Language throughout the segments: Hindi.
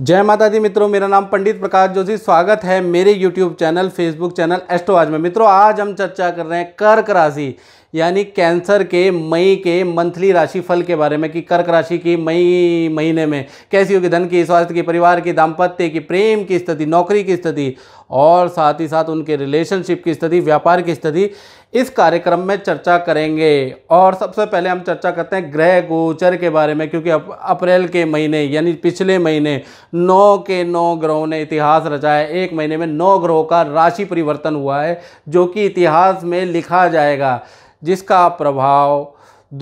जय माता दी मित्रों मेरा नाम पंडित प्रकाश जोशी स्वागत है मेरे YouTube channel Facebook channel astro आज में मित्रों आज हम चर्चा कर रहे हैं कर्क राशि यानी कैंसर के मई के मंथली राशिफल के बारे में कि कर्क राशि की मई महीने में कैसी होगी धन की स्वास्थ्य की परिवार की दाम्पत्य की प्रेम की स्थिति नौकरी की स्थिति और साथ ही साथ उनके रिलेशनशिप की स्थिति व्यापार की स्थिति इस कार्यक्रम में चर्चा करेंगे और सबसे पहले हम चर्चा करते हैं ग्रह गोचर के बारे में क्योंकि अप्रैल के महीने यानी पिछले महीने नौ के नौ ग्रहों ने इतिहास रचा है एक महीने में नौ ग्रहों का राशि परिवर्तन हुआ है जो कि इतिहास में लिखा जाएगा जिसका प्रभाव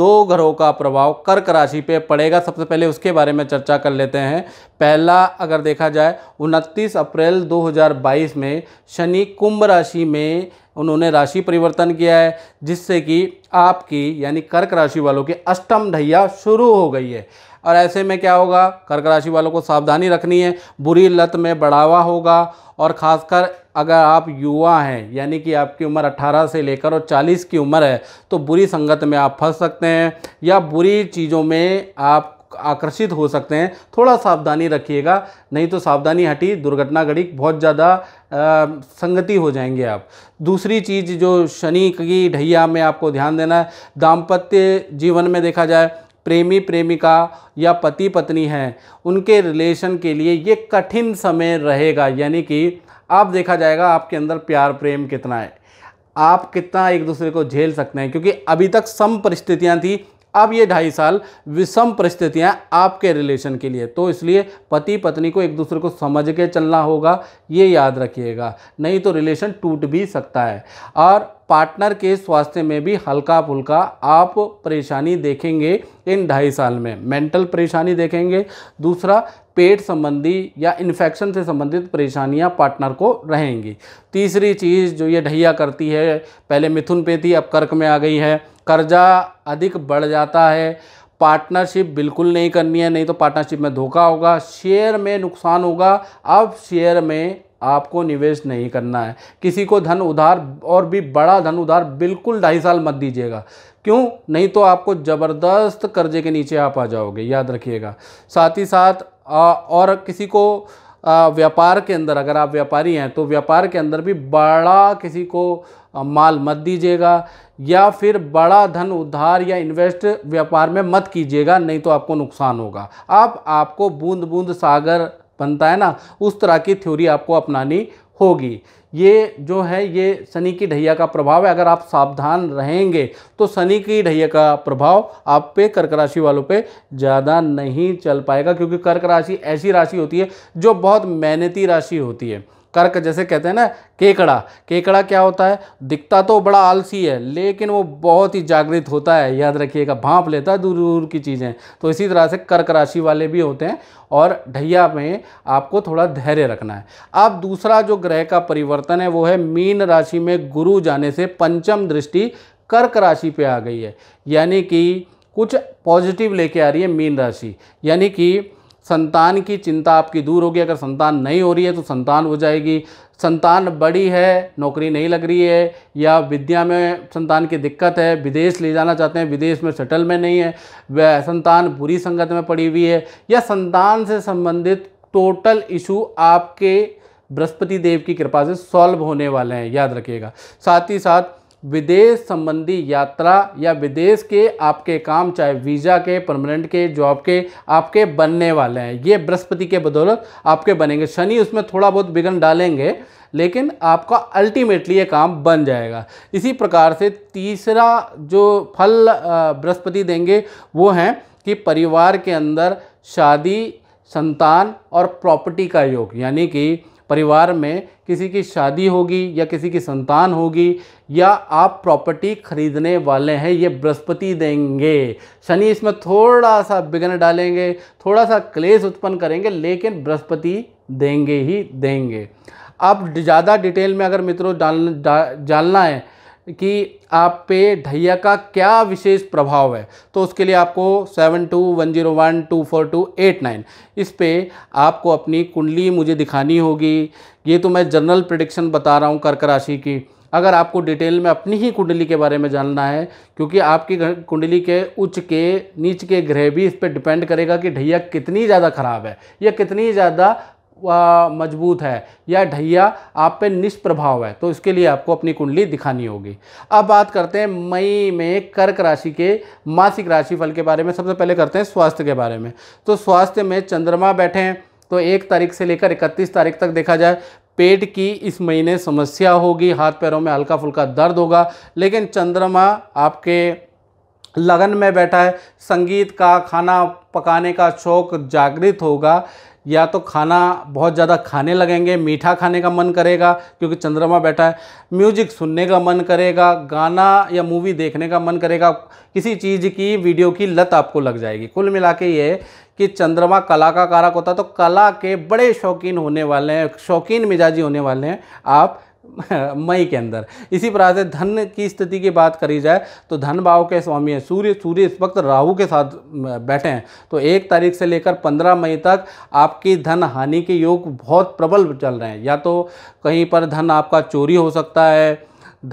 दो घरों का प्रभाव कर्क राशि पे पड़ेगा सबसे पहले उसके बारे में चर्चा कर लेते हैं पहला अगर देखा जाए 29 अप्रैल 2022 में शनि कुंभ राशि में उन्होंने राशि परिवर्तन किया है जिससे कि आपकी यानी कर्क राशि वालों की अष्टम ढैया शुरू हो गई है और ऐसे में क्या होगा कर्क राशि वालों को सावधानी रखनी है बुरी लत में बढ़ावा होगा और ख़ासकर अगर आप युवा हैं यानी कि आपकी उम्र 18 से लेकर और 40 की उम्र है तो बुरी संगत में आप फंस सकते हैं या बुरी चीज़ों में आप आकर्षित हो सकते हैं थोड़ा सावधानी रखिएगा नहीं तो सावधानी हटी दुर्घटना घड़ी बहुत ज़्यादा संगति हो जाएंगे आप दूसरी चीज़ जो शनि की ढैया में आपको ध्यान देना है दाम्पत्य जीवन में देखा जाए प्रेमी प्रेमिका या पति पत्नी हैं उनके रिलेशन के लिए ये कठिन समय रहेगा यानी कि आप देखा जाएगा आपके अंदर प्यार प्रेम कितना है आप कितना एक दूसरे को झेल सकते हैं क्योंकि अभी तक सम परिस्थितियाँ थी अब ये ढाई साल विषम परिस्थितियाँ आपके रिलेशन के लिए तो इसलिए पति पत्नी को एक दूसरे को समझ के चलना होगा ये याद रखिएगा नहीं तो रिलेशन टूट भी सकता है और पार्टनर के स्वास्थ्य में भी हल्का फुल्का आप परेशानी देखेंगे इन ढाई साल में मेंटल परेशानी देखेंगे दूसरा पेट संबंधी या इन्फेक्शन से संबंधित परेशानियां पार्टनर को रहेंगी तीसरी चीज़ जो ये ढैया करती है पहले मिथुन पे थी अब कर्क में आ गई है कर्जा अधिक बढ़ जाता है पार्टनरशिप बिल्कुल नहीं करनी है नहीं तो पार्टनरशिप में धोखा होगा शेयर में नुकसान होगा अब शेयर में आपको निवेश नहीं करना है किसी को धन उधार और भी बड़ा धन उधार बिल्कुल ढाई साल मत दीजिएगा क्यों नहीं तो आपको ज़बरदस्त कर्जे के नीचे आप आ जाओगे याद रखिएगा साथ ही साथ और किसी को व्यापार के अंदर अगर आप व्यापारी हैं तो व्यापार के अंदर भी बड़ा किसी को माल मत दीजिएगा या फिर बड़ा धन उधार या इन्वेस्ट व्यापार में मत कीजिएगा नहीं तो आपको नुकसान होगा आप आपको बूंद बूंद सागर बनता है ना उस तरह की थ्योरी आपको अपनानी होगी ये जो है ये शनि की ढैया का प्रभाव है अगर आप सावधान रहेंगे तो शनि की ढैया का प्रभाव आप पे कर्क राशि वालों पे ज़्यादा नहीं चल पाएगा क्योंकि कर्क राशि ऐसी राशि होती है जो बहुत मेहनती राशि होती है कर्क जैसे कहते हैं ना केकड़ा केकड़ा क्या होता है दिखता तो बड़ा आलसी है लेकिन वो बहुत ही जागृत होता है याद रखिएगा भांप लेता है दूर दूर की चीज़ें तो इसी तरह से कर्क राशि वाले भी होते हैं और ढैया में आपको थोड़ा धैर्य रखना है अब दूसरा जो ग्रह का परिवर्तन है वो है मीन राशि में गुरु जाने से पंचम दृष्टि कर्क राशि पर आ गई है यानी कि कुछ पॉजिटिव लेके आ रही है मीन राशि यानी कि संतान की चिंता आपकी दूर होगी अगर संतान नहीं हो रही है तो संतान हो जाएगी संतान बड़ी है नौकरी नहीं लग रही है या विद्या में संतान की दिक्कत है विदेश ले जाना चाहते हैं विदेश में सेटल में नहीं है वह संतान बुरी संगत में पड़ी हुई है या संतान से संबंधित टोटल इशू आपके बृहस्पति देव की कृपा से सॉल्व होने वाले हैं याद रखिएगा साथ ही साथ विदेश संबंधी यात्रा या विदेश के आपके काम चाहे वीज़ा के परमानेंट के जॉब के आपके बनने वाले हैं ये बृहस्पति के बदौलत आपके बनेंगे शनि उसमें थोड़ा बहुत विघन डालेंगे लेकिन आपका अल्टीमेटली ये काम बन जाएगा इसी प्रकार से तीसरा जो फल बृहस्पति देंगे वो हैं कि परिवार के अंदर शादी संतान और प्रॉपर्टी का योग यानी कि परिवार में किसी की शादी होगी या किसी की संतान होगी या आप प्रॉपर्टी खरीदने वाले हैं ये बृहस्पति देंगे शनि इसमें थोड़ा सा विघ्न डालेंगे थोड़ा सा क्लेश उत्पन्न करेंगे लेकिन बृहस्पति देंगे ही देंगे आप ज़्यादा डिटेल में अगर मित्रों डाल जानना है कि आप पे ढैया का क्या विशेष प्रभाव है तो उसके लिए आपको seven two one zero one two four two eight nine इस पर आपको अपनी कुंडली मुझे दिखानी होगी ये तो मैं जनरल प्रडिक्शन बता रहा हूँ कर्क राशि की अगर आपको डिटेल में अपनी ही कुंडली के बारे में जानना है क्योंकि आपकी कुंडली के उच्च के नीच के ग्रह भी इस पर डिपेंड करेगा कि ढैया कितनी ज़्यादा ख़राब है या कितनी ज़्यादा मजबूत है या ढैया आप पे निष्प्रभाव है तो इसके लिए आपको अपनी कुंडली दिखानी होगी अब बात करते हैं मई में कर्क राशि के मासिक राशि फल के बारे में सबसे पहले करते हैं स्वास्थ्य के बारे में तो स्वास्थ्य में चंद्रमा बैठे हैं तो एक तारीख से लेकर इकतीस तारीख तक देखा जाए पेट की इस महीने समस्या होगी हाथ पैरों में हल्का फुल्का दर्द होगा लेकिन चंद्रमा आपके लगन में बैठा है संगीत का खाना पकाने का शौक जागृत होगा या तो खाना बहुत ज़्यादा खाने लगेंगे मीठा खाने का मन करेगा क्योंकि चंद्रमा बैठा है म्यूजिक सुनने का मन करेगा गाना या मूवी देखने का मन करेगा किसी चीज़ की वीडियो की लत आपको लग जाएगी कुल मिला के ये कि चंद्रमा कला का कारक होता है तो कला के बड़े शौकीन होने वाले हैं शौकीन मिजाजी होने वाले हैं आप मई के अंदर इसी प्रकार से धन की स्थिति की बात करी जाए तो धन भाव के स्वामी हैं सूर्य सूर्य इस वक्त राहु के साथ बैठे हैं तो एक तारीख से लेकर पंद्रह मई तक आपकी धन हानि के योग बहुत प्रबल चल रहे हैं या तो कहीं पर धन आपका चोरी हो सकता है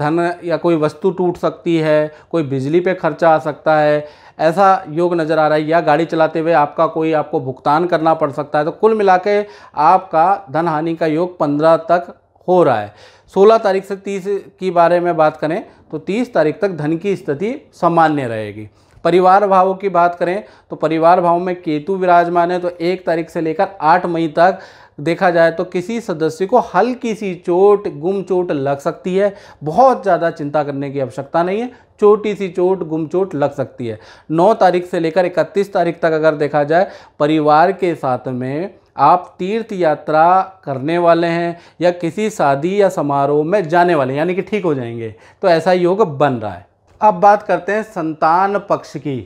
धन या कोई वस्तु टूट सकती है कोई बिजली पे खर्चा आ सकता है ऐसा योग नज़र आ रहा है या गाड़ी चलाते हुए आपका कोई आपको भुगतान करना पड़ सकता है तो कुल मिला के आपका धन हानि का योग पंद्रह तक हो रहा है 16 तारीख से 30 की बारे में बात करें तो 30 तारीख तक धन की स्थिति सामान्य रहेगी परिवार भावों की बात करें तो परिवार भावों में केतु विराजमान है तो एक तारीख से लेकर आठ मई तक देखा जाए तो किसी सदस्य को हल्की सी चोट गुम चोट लग सकती है बहुत ज़्यादा चिंता करने की आवश्यकता नहीं है छोटी सी चोट गुम चोट लग सकती है 9 तारीख से लेकर 31 तारीख तक अगर देखा जाए परिवार के साथ में आप तीर्थ यात्रा करने वाले हैं या किसी शादी या समारोह में जाने वाले यानी कि ठीक हो जाएंगे तो ऐसा योग बन रहा है अब बात करते हैं संतान पक्ष की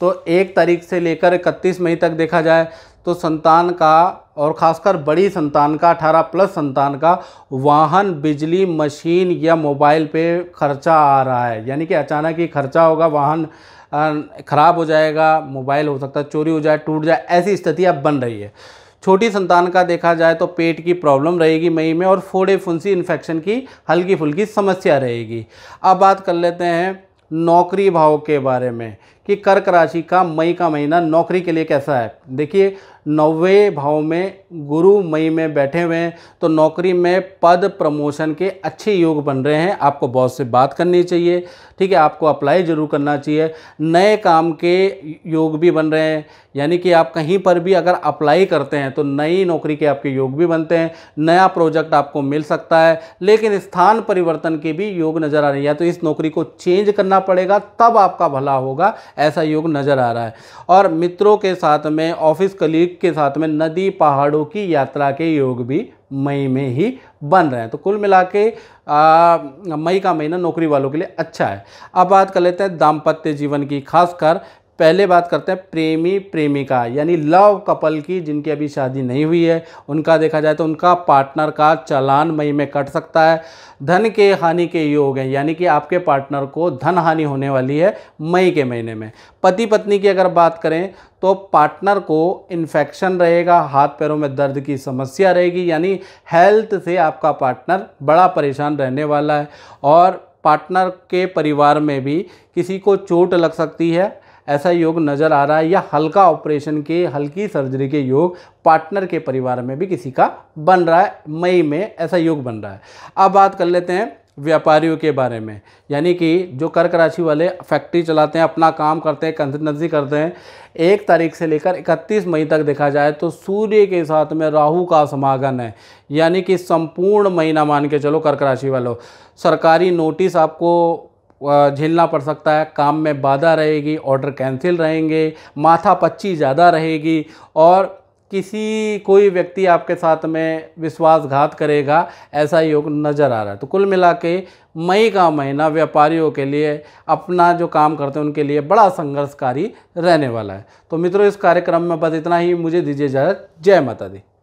तो एक तारीख से लेकर इकतीस मई तक देखा जाए तो संतान का और ख़ासकर बड़ी संतान का 18 प्लस संतान का वाहन बिजली मशीन या मोबाइल पे खर्चा आ रहा है यानी कि अचानक ही खर्चा होगा वाहन ख़राब हो जाएगा मोबाइल हो सकता है चोरी हो जाए टूट जाए ऐसी स्थिति अब बन रही है छोटी संतान का देखा जाए तो पेट की प्रॉब्लम रहेगी मई में और फोड़े फुंसी इन्फेक्शन की हल्की फुल्की समस्या रहेगी अब बात कर लेते हैं नौकरी भाव के बारे में कि कर्क राशि का मई का महीना नौकरी के लिए कैसा है देखिए नौवे भाव में गुरु मई में बैठे हुए हैं तो नौकरी में पद प्रमोशन के अच्छे योग बन रहे हैं आपको बॉस से बात करनी चाहिए ठीक है आपको अप्लाई जरूर करना चाहिए नए काम के योग भी बन रहे हैं यानी कि आप कहीं पर भी अगर अप्लाई करते हैं तो नई नौकरी के आपके योग भी बनते हैं नया प्रोजेक्ट आपको मिल सकता है लेकिन स्थान परिवर्तन के भी योग नज़र आ रही है तो इस नौकरी को चेंज करना पड़ेगा तब आपका भला होगा ऐसा योग नज़र आ रहा है और मित्रों के साथ में ऑफिस कलीग के साथ में नदी पहाड़ों की यात्रा के योग भी मई में ही बन रहे हैं तो कुल मिला के मई का महीना नौकरी वालों के लिए अच्छा है अब बात कर लेते हैं दाम्पत्य जीवन की खासकर पहले बात करते हैं प्रेमी प्रेमिका यानी लव कपल की जिनकी अभी शादी नहीं हुई है उनका देखा जाए तो उनका पार्टनर का चलान मई में कट सकता है धन के हानि के योग हैं यानी कि आपके पार्टनर को धन हानि होने वाली है मई के महीने में पति पत्नी की अगर बात करें तो पार्टनर को इन्फेक्शन रहेगा हाथ पैरों में दर्द की समस्या रहेगी यानी हेल्थ से आपका पार्टनर बड़ा परेशान रहने वाला है और पार्टनर के परिवार में भी किसी को चोट लग सकती है ऐसा योग नज़र आ रहा है या हल्का ऑपरेशन के हल्की सर्जरी के योग पार्टनर के परिवार में भी किसी का बन रहा है मई में ऐसा योग बन रहा है अब बात कर लेते हैं व्यापारियों के बारे में यानी कि जो कर्क राशि वाले फैक्ट्री चलाते हैं अपना काम करते हैं कंसल्टेंसी करते हैं एक तारीख से लेकर 31 मई तक देखा जाए तो सूर्य के साथ में राहु का समागम है यानी कि संपूर्ण महीना मान के चलो कर्क राशि वालों सरकारी नोटिस आपको झेलना पड़ सकता है काम में बाधा रहेगी ऑर्डर कैंसिल रहेंगे माथा पच्ची ज़्यादा रहेगी और किसी कोई व्यक्ति आपके साथ में विश्वासघात करेगा ऐसा योग नज़र आ रहा है तो कुल मिला के मई का महीना व्यापारियों के लिए अपना जो काम करते हैं उनके लिए बड़ा संघर्षकारी रहने वाला है तो मित्रों इस कार्यक्रम में बस इतना ही मुझे दीजिए इजाज़त जय माता दी